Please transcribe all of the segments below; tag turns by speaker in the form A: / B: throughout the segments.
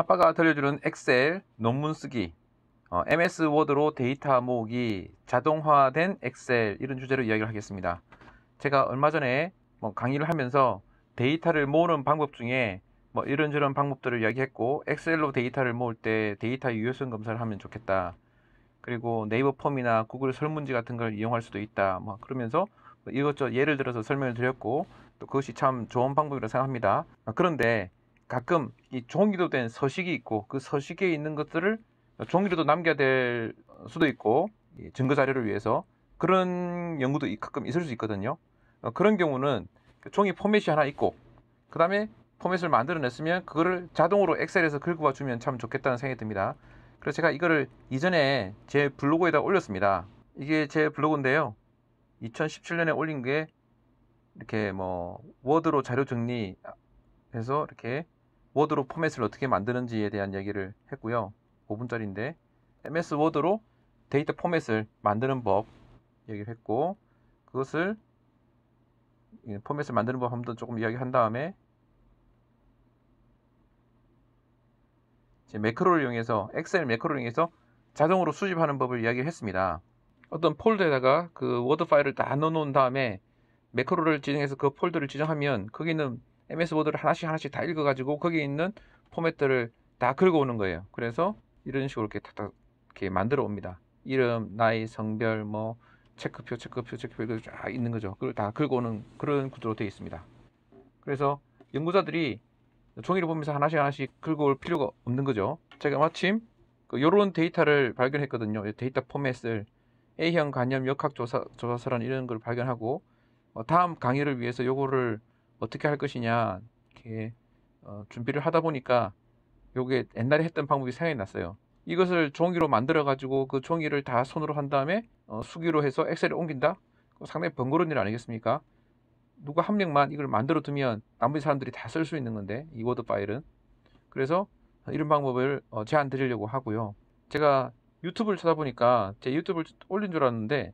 A: 아빠가 들려주는 엑셀 논문 쓰기 어, MS 워드로 데이터 모으기 자동화된 엑셀 이런 주제로 이야기를 하겠습니다 제가 얼마 전에 뭐 강의를 하면서 데이터를 모으는 방법 중에 뭐 이런저런 방법들을 이야기했고 엑셀로 데이터를 모을 때 데이터 유효성 검사를 하면 좋겠다 그리고 네이버 폼이나 구글 설문지 같은 걸 이용할 수도 있다 뭐 그러면서 이것저것 예를 들어서 설명을 드렸고 또 그것이 참 좋은 방법이라고 생각합니다 아, 그런데 가끔 이 종이로 된 서식이 있고 그 서식에 있는 것들을 종이로도 남겨야 될 수도 있고 증거 자료를 위해서 그런 연구도 가끔 있을 수 있거든요. 어, 그런 경우는 그 종이 포맷이 하나 있고 그 다음에 포맷을 만들어냈으면 그거를 자동으로 엑셀에서 긁어와 주면 참 좋겠다는 생각이 듭니다. 그래서 제가 이거를 이전에 제 블로그에다 올렸습니다. 이게 제 블로그인데요. 2017년에 올린 게 이렇게 뭐 워드로 자료 정리해서 이렇게 워드로 포맷을 어떻게 만드는지에 대한 얘기를 했고요. 5분짜리인데 MS 워드로 데이터 포맷을 만드는 법 얘기를 했고 그것을 포맷을 만드는 법 한번 더 조금 이야기한 다음에 이제 매크로를 이용해서 엑셀 매크로를 이용해서 자동으로 수집하는 법을 이야기했습니다. 어떤 폴더에다가 그 워드 파일을 다 넣어놓은 다음에 매크로를 진행해서그 폴더를 지정하면 거기는 MS 보드를 하나씩 하나씩 다 읽어가지고 거기에 있는 포맷들을 다 긁어오는 거예요. 그래서 이런 식으로 이렇게 탁탁 이렇게 만들어 옵니다. 이름, 나이, 성별, 뭐 체크표, 체크표, 체크표 이렇게 쫙 있는 거죠. 그걸 다 긁어오는 그런 구조로 되어 있습니다. 그래서 연구자들이 종이를 보면서 하나씩 하나씩 긁어올 필요가 없는 거죠. 제가 마침 이런 그 데이터를 발견했거든요. 데이터 포맷을 A형 간염 역학조사 조사서란 이런 걸 발견하고 뭐, 다음 강의를 위해서 요거를 어떻게 할 것이냐 이렇게 어, 준비를 하다 보니까 요게 옛날에 했던 방법이 생각이 났어요. 이것을 종이로 만들어 가지고 그 종이를 다 손으로 한 다음에 어, 수기로 해서 엑셀에 옮긴다. 상당히 번거로운 일 아니겠습니까? 누가 한 명만 이걸 만들어 두면 나머지 사람들이 다 쓸 수 있는 건데 이 워드 파일은 그래서 이런 방법을 어, 제안 드리려고 하고요. 제가 유튜브를 찾아보니까 제 유튜브를 올린 줄 알았는데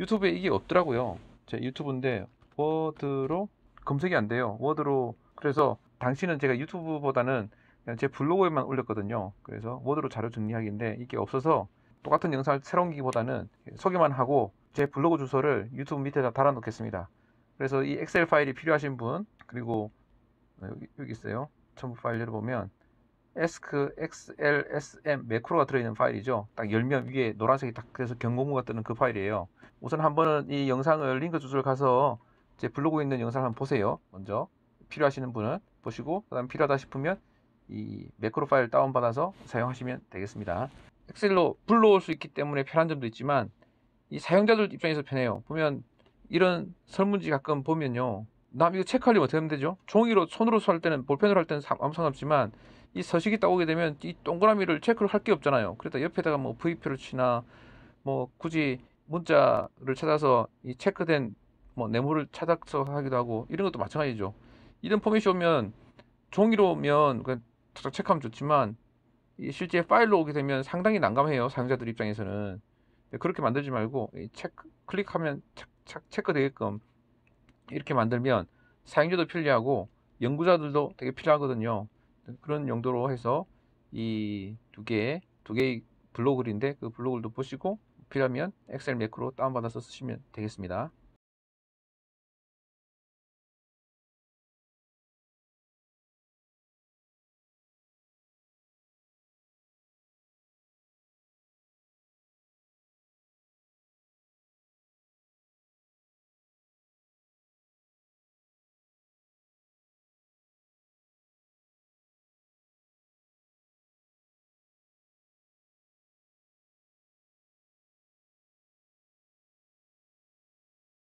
A: 유튜브에 이게 없더라고요. 제 유튜브인데 워드로 검색이 안 돼요. 워드로. 그래서 당시는 제가 유튜브보다는 제 블로그에만 올렸거든요. 그래서 워드로 자료 정리하기인데 이게 없어서 똑같은 영상을 새로 운기기보다는 소개만 하고 제 블로그 주소를 유튜브 밑에다 달아놓겠습니다. 그래서 이 엑셀 파일이 필요하신 분 그리고 네, 여기, 여기 있어요. 첨부 파일 열어보면 에스크 XLSM 매크로가 들어있는 파일이죠. 딱 열면 위에 노란색이 딱 그래서 경고문가 뜨는 그 파일이에요. 우선 한번은 이 영상을 링크 주소를 가서 제 블로그에 있는 영상을 한번 보세요. 먼저 필요하시는 분은 보시고 그다음 필요하다 싶으면 이 매크로 파일 다운받아서 사용하시면 되겠습니다. 엑셀로 불러올 수 있기 때문에 편한 점도 있지만 이 사용자들 입장에서 편해요. 보면 이런 설문지 가끔 보면요. 남 이거 체크하려면 어떻게 하면 되죠? 종이로 손으로 할 때는 볼펜으로 할 때는 아무 상관없지만 이 서식이 딱 오게 되면 이 동그라미를 체크를 할 게 없잖아요. 그러다 옆에다가 뭐 v p 를 치나 뭐 굳이 문자를 찾아서 이 체크된 뭐 네모를 찾아서 하기도 하고 이런 것도 마찬가지죠. 이런 포맷이 오면 종이로 오면 그냥 체크하면 좋지만 실제 파일로 오게 되면 상당히 난감해요. 사용자들 입장에서는 그렇게 만들지 말고 체크 클릭하면 착착 체크 되게끔 이렇게 만들면 사용자도 편리하고 연구자들도 되게 필요하거든요. 그런 용도로 해서 이 두 개의 두 개의 블로그인데 그 블로그도 보시고 필요하면 엑셀 매크로 다운받아서 쓰시면 되겠습니다.